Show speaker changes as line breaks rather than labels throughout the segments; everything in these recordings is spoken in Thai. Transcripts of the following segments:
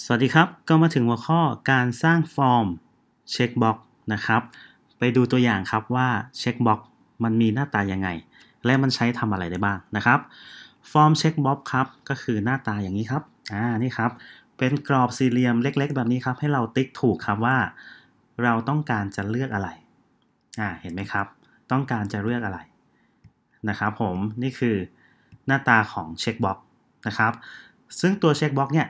สวัสดีครับ ก็มาถึงหัวข้อการสร้างฟอร์มเช็คบ็อกนะครับ ไปดูตัวอย่างครับว่าเช็คบ็อกมันมีหน้าตายังไง และมันใช้ทำอะไรได้บ้างนะครับ ฟอร์มเช็คบ็อกครับ ก็คือหน้าตาอย่างนี้ครับ อ่านี่ครับ เป็นกรอบสี่เหลี่ยมเล็ก ๆ แบบนี้ครับ ให้เราติ๊กถูกครับว่า เราต้องการจะเลือกอะไร อ่า เห็นไหมครับ ต้องการจะเลือกอะไร นะครับผม นี่คือหน้าตาของเช็คบ็อกนะครับ ซึ่งตัวเช็คบ็อกเนี่ย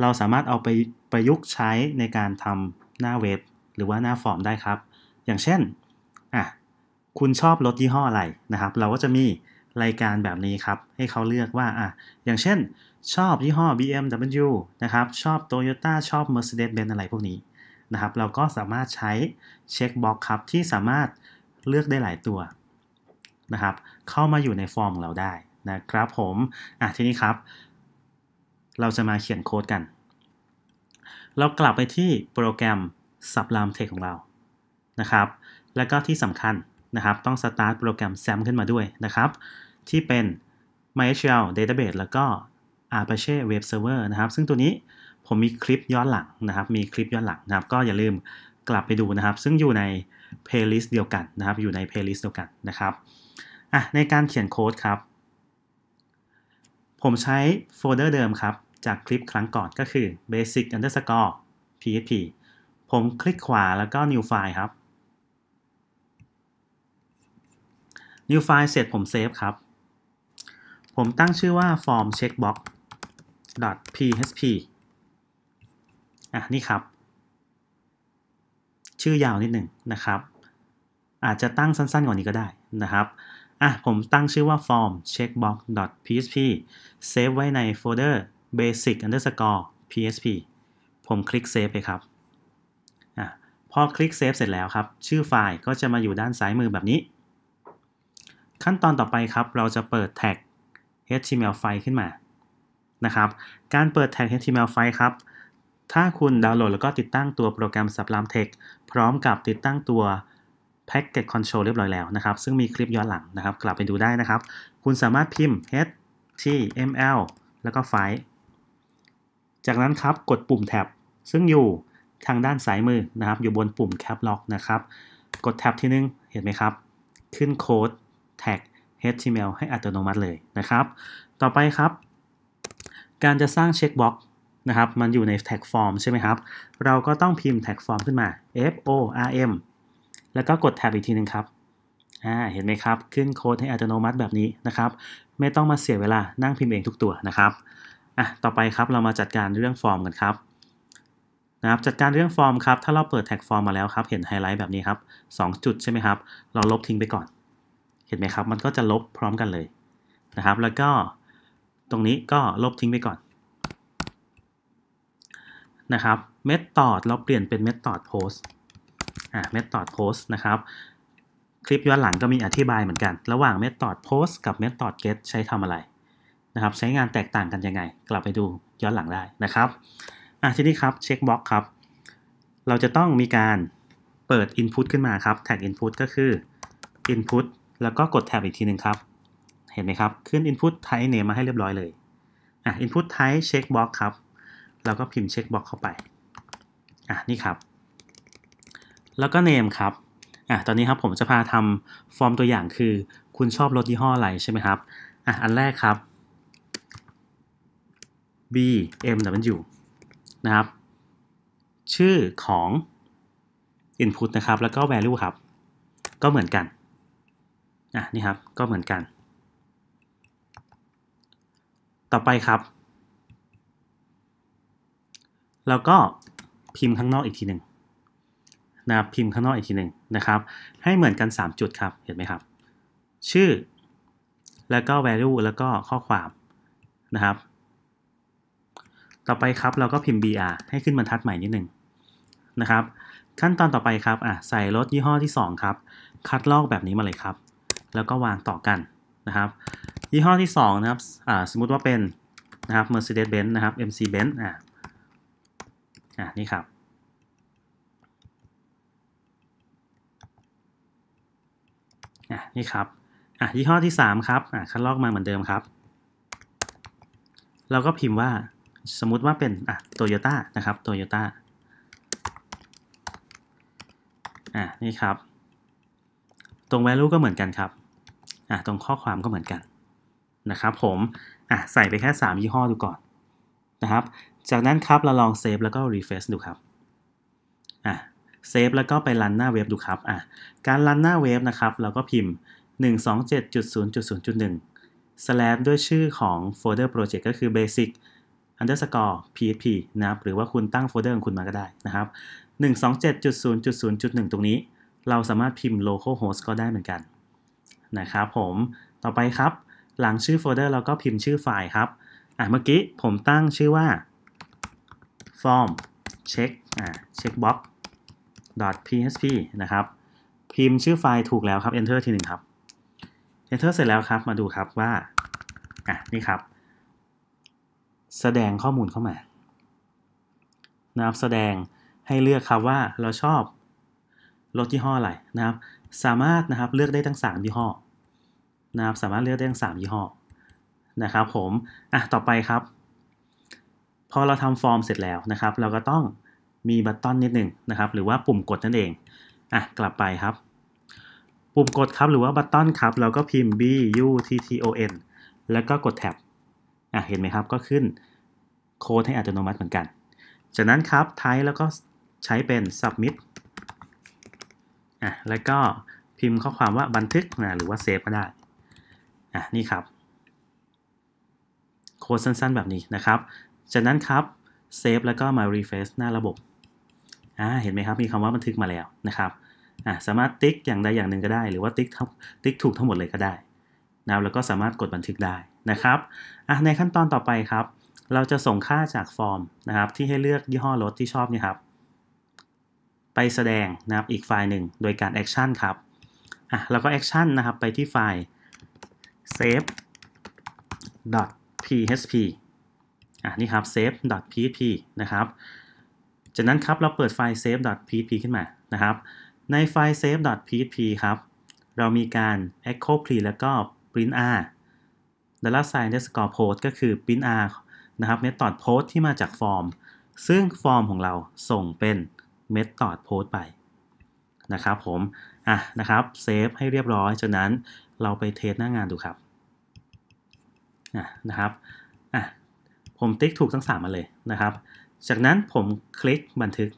เราสามารถเอาไปประยุกต์ใช้ในการทำหน้าเว็บ หรือว่าหน้าฟอร์มได้ครับ อย่างเช่นอ่ะคุณชอบรถยี่ห้ออะไรนะครับ เราก็จะมีรายการแบบนี้ครับ ให้เขาเลือกว่าอ่ะอย่างเช่นชอบยี่ห้อ BMW นะครับชอบ Toyota ชอบ Mercedes-Benz อะไรพวกนี้นะครับเราก็สามารถใช้เช็คบ็อกครับ ที่สามารถเลือกได้หลายตัวนะครับ เข้ามาอยู่ในฟอร์มของเราได้นะครับผมอ่ะทีนี้ครับเราจะมาเขียนโค้ดกัน เรากลับไปที่โปรแกรม Sublime Text ของเรา นะครับ แล้วก็ที่สำคัญนะครับ ต้อง start โปรแกรม SAM ขึ้นมาด้วยนะครับ ที่เป็น MySQL Database แล้วก็ Apache Web Server นะครับ ซึ่งตัวนี้ผมมีคลิปย้อนหลังนะครับ มีคลิปย้อนหลังนะครับ ก็อย่าลืมกลับไปดูนะครับ ซึ่งอยู่ใน playlist เดียวกันนะครับ อยู่ใน playlist เดียวกันนะครับอ่ะในการเขียนโค้ดครับผมใช้โฟลเดอร์เดิมครับ จากคลิปครั้งก่อนก็คือ basic underscore php ผมคลิกขวาแล้วก็ new file ครับ new file เสร็จผมเซฟครับ ผมตั้งชื่อว่า form checkbox php อ่ะนี่ครับ ชื่อยาวนิดหนึ่งนะครับ อาจจะตั้งสั้นๆกว่านี้ก็ได้นะครับอ่ะผมตั้งชื่อว่า form checkbox p h p เซฟไว้ในโฟลเดอร์ basic underscore p h p ผมคลิกเซฟไปครับ อ่ะพอคลิกเซฟเสร็จแล้วครับ ชื่อไฟล์ก็จะมาอยู่ด้านซ้ายมือแบบนี้ ขั้นตอนต่อไปครับเราจะเปิดแท็ก html ไฟล์ขึ้นมานะครับการเปิดแท็ก html ไฟล์ครับ ถ้าคุณดาวน์โหลดแล้วก็ติดตั้งตัวโปรแกรมสับ m ามเทคพร้อมกับติดตั้งตัวพ็กเกจคอนโทรลเรียบร้อยแล้วนะครับ ซึ่งมีคลิปย้อนหลังนะครับ กลับไปดูได้นะครับ คุณสามารถพิมพ์ html แล้วก็ไฟล์จากนั้นครับกดปุ่มแท็บซึ่งอยู่ทางด้านซ้ายมือนะครับ อยู่บนปุ่ม Cap Lock นะครับ กดแท็บที่นึง เห็นไหมครับ ขึ้นโค้ดแท็ก HTML ให้อัตโนมัติเลยนะครับ ต่อไปครับ การจะสร้างเช็คบ็อกนะครับมันอยู่ในแท็กฟอร์มใช่ไหมครับ เราก็ต้องพิมพ์แท็กฟอร์มขึ้นมา F O R M แล้วก็กดแท็บอีกทีนึงครับอ่าเห็นไหมครับขึ้นโค้ดให้อัตโนมัติแบบนี้นะครับ ไม่ต้องมาเสียเวลานั่งพิมพ์เองทุกตัวนะครับอ่ะต่อไปครับเรามาจัดการเรื่องฟอร์มกันครับนะครับ จัดการเรื่องฟอร์มครับ ถ้าเราเปิดแท็กฟอร์มมาแล้วครับ เห็นไฮไลท์แบบนี้ครับ2จุดใช่ไหมครับเราลบทิ้งไปก่อน เห็นไหมครับ มันก็จะลบพร้อมกันเลยนะครับ แล้วก็ตรงนี้ก็ลบทิ้งไปก่อนนะครับเมธอดเราเปลี่ยนเป็นเมธอดโพส์อ่า method post นะครับ คลิปย้อนหลังก็มีอธิบายเหมือนกัน ระหว่าง method post กับ method get ใช้ทำอะไรนะครับ ใช้งานแตกต่างกันยังไงกลับไปดูย้อนหลังได้นะครับอ่ะทีนี้ครับเช็คบล็อกครับ เราจะต้องมีการเปิด input ขึ้นมาครับแท็ก input ก็คือ input แล้วก็กดแท็บอีกทีหนึ่งครับ เห็นไหมครับ ขึ้น input type name มาให้เรียบร้อยเลยอ่ะ input type checkbox ครับ เราก็พิมพ์ checkbox เข้าไปอ่ะนี่ครับแล้วก็ name ครับ อ่ะตอนนี้ครับผมจะพาทำฟอร์มตัวอย่างคือคุณชอบรถยี่ห้ออะไรใช่ไหมครับ อ่ะ อันแรกครับ B M W นะครับ ชื่อของ input นะครับ แล้วก็ value ครับ ก็เหมือนกัน อ่ะ นี่ครับ ก็เหมือนกัน ต่อไปครับ แล้วก็พิมพ์ข้างนอกอีกทีหนึ่งนะครับพิมพ์ข้างนอกอีกทีหนึ่งนะครับให้เหมือนกัน 3 จุดครับเห็นไหมครับ ชื่อ แล้วก็ value แล้วก็ข้อความนะครับ ต่อไปครับเราก็พิมพ์ br ให้ขึ้นบรรทัดใหม่นิดหนึ่งนะครับ ขั้นตอนต่อไปครับอ่ะใส่รถยี่ห้อที่ 2 ครับ คัดลอกแบบนี้มาเลยครับ แล้วก็วางต่อกันนะครับ ยี่ห้อที่ 2 นะครับอ่าสมมุติว่าเป็นนะครับ Mercedes-Benz นะครับ MC Benz อ่ะอ่ะนี่ครับ่ะนี่ครับ อ่ะยี่ห้อที่ 3 ครับ อ่ะคัดลอกมาเหมือนเดิมครับ เราก็พิมพ์ว่าสมมุติว่าเป็น อ่ะโตโยต้านะครับโตโยต้าอ่ะนี่ครับ ตรง value ก็เหมือนกันครับ อ่ะตรงข้อความก็เหมือนกันนะครับ ผม อ่ะใส่ไปแค่3ยี่ห้อดูก่อนนะครับ จากนั้นครับเราลองเซฟแล้วก็รีเฟซดูครับ อ่ะเซฟแล้วก็ไปรันหน้าเว็บดูครับ อ่ะการรันหน้าเว็บนะครับ เราก็พิมพ์ 127.0.0.1 slash ด้วยชื่อของโฟลเดอร์โปรเจกต์ก็คือ basic underscore php นะครับหรือว่าคุณตั้งโฟลเดอร์ของคุณมาก็ได้นะครับ127.0.0.1 ตรงนี้ เราสามารถพิมพ์ localhost ก็ได้เหมือนกันนะครับผม ต่อไปครับ หลังชื่อโฟลเดอร์เราก็พิมพ์ชื่อไฟล์ครับ อ่ะเมื่อกี้ผมตั้งชื่อว่า form check อ่า checkbox .php นะครับ พิมพ์ชื่อไฟล์ถูกแล้วครับ enter ทีหนึ่งครับ enter เสร็จแล้วครับมาดูครับว่าอ่ะนี่ครับ แสดงข้อมูลเข้ามานะครับแสดงให้เลือกครับว่าเราชอบรถยี่ห้ออะไรนะครับ สามารถนะครับเลือกได้ทั้ง3ยี่ห้อนะครับ สามารถเลือกได้ทั้ง 3ยี่ห้อนะครับ ผมอ่ะต่อไปครับพอเราทำฟอร์มเสร็จแล้วนะครับ เราก็ต้องมีบัตตอนนิดหนึ่งนะครับหรือว่าปุ่มกดนั่นเอง อ่ะกลับไปครับ ปุ่มกดครับหรือว่าบัตตอนครับเราก็พิมพ์ b u t t o n แล้วก็กดแท็บอ่ะเห็นไหมครับก็ขึ้นโค้ดให้อัตโนมัติเหมือนกัน จากนั้นครับไทป์แล้วก็ใช้เป็น submit อ่ะแล้วก็พิมพ์ข้อความว่าบันทึกนะหรือว่าเซฟก็ได้ อ่ะนี่ครับโค้ดสั้นๆแบบนี้นะครับ จากนั้นครับเซฟแล้วก็มา refresh หน้าระบบอ่าเห็นไหมครับมีคำว่าบันทึกมาแล้วนะครับอ่าสามารถติ๊กอย่างใดอย่างหนึ่งก็ได้หรือว่าติ๊กติ๊กถูกทั้งหมดเลยก็ได้นะแล้วก็สามารถกดบันทึกได้นะครับอ่าในขั้นตอนต่อไปครับ เราจะส่งค่าจากฟอร์มนะครับ ที่ให้เลือกยี่ห้อรถที่ชอบนี่ครับ ไปแสดงนะครับอีกไฟล์หนึ่งโดยการแอคชั่นครับอ่ะแล้วก็แอคชั่นนะครับไปที่ไฟล์ save .php อ่ะนี่ครับ save.php นะครับจากนั้นครับ เราเปิดไฟล์ save.php ขึ้นมานะครับ ในไฟล์ save.php ครับ เรามีการ echo p r e แล้วก็ print r dollar sign underscore post ก็คือ print r นะครับ method post ที่มาจากฟอร์ม ซึ่งฟอร์มของเราส่งเป็น method post ไป นะครับผมอ่ะนะครับเซฟให้เรียบร้อยจากนั้นเราไปเทสหน้างานดูครับอ่ะนะครับอ่ะผมติ๊กถูกทั้ง 3มาเลยนะครับจากนั้นผมคลิกบันทึก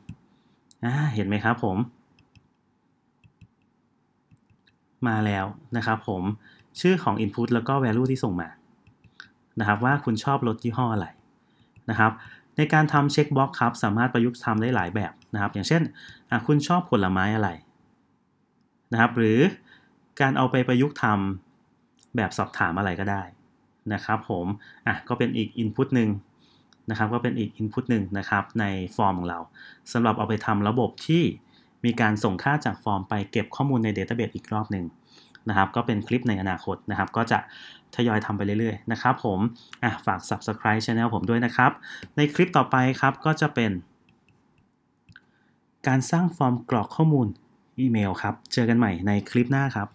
เห็นไหมครับผม มาแล้วนะครับผม ชื่อของ Input แล้วก็ Value ที่ส่งมา นะครับว่าคุณชอบรถยี่ห้ออะไร นะครับ ในการทำเช็คบ็อกครับ สามารถประยุกต์ทำได้หลายแบบนะครับ อย่างเช่น คุณชอบผลไม้อะไรนะครับ หรือการเอาไปประยุกต์ทำแบบสอบถามอะไรก็ได้นะครับผมอ่ะก็เป็นอีก Input หนึ่งนะครับก็เป็นอีก Input หนึ่งนะครับในฟอร์มของเราสำหรับเอาไปทำระบบที่มีการส่งค่าจากฟอร์ม ไปเก็บข้อมูลใน Database อีกรอบหนึ่งนะครับ ก็เป็นคลิปในอนาคตนะครับ ก็จะทยอยทำไปเรื่อยๆนะครับ ผมฝาก Subscribe Channel ผมด้วยนะครับ ในคลิปต่อไปครับก็จะเป็น การสร้างฟอร์มกรอกข้อมูลอีเมลครับ เจอกันใหม่ในคลิปหน้าครับ